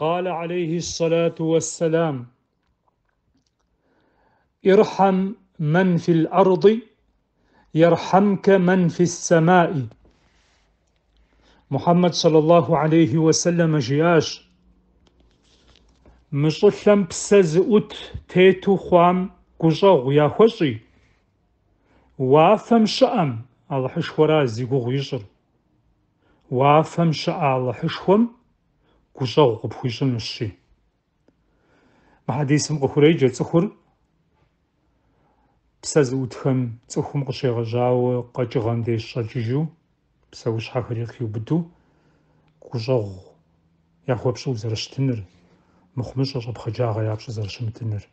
قال عليه الصلاة والسلام ارحم من في الأرض يرحمك من في السماء محمد صلى الله عليه وسلم جياش مشلم بسزؤت تيتو خوام كجاغ يا خوشي وافم شأم الله حشورا زيقو غيشر وافم شأ الله حشوم гущӀэгъу къыпхуищӀынущи. Мы хьэдисым къыхуреджэ цӀыхур псэ зыӀутхэм цӀыхум къыщегъэжьауэ къэкӀыгъэм деж щӀэкӀыжу, псэущхьэхэри къриубыдэу, гущӀэгъу яхуэпщӀэу зэрыщытыныр, мыхъумыщӀэ щӀэпхъэджагъэ япщӀэ зэрыщымытыныр.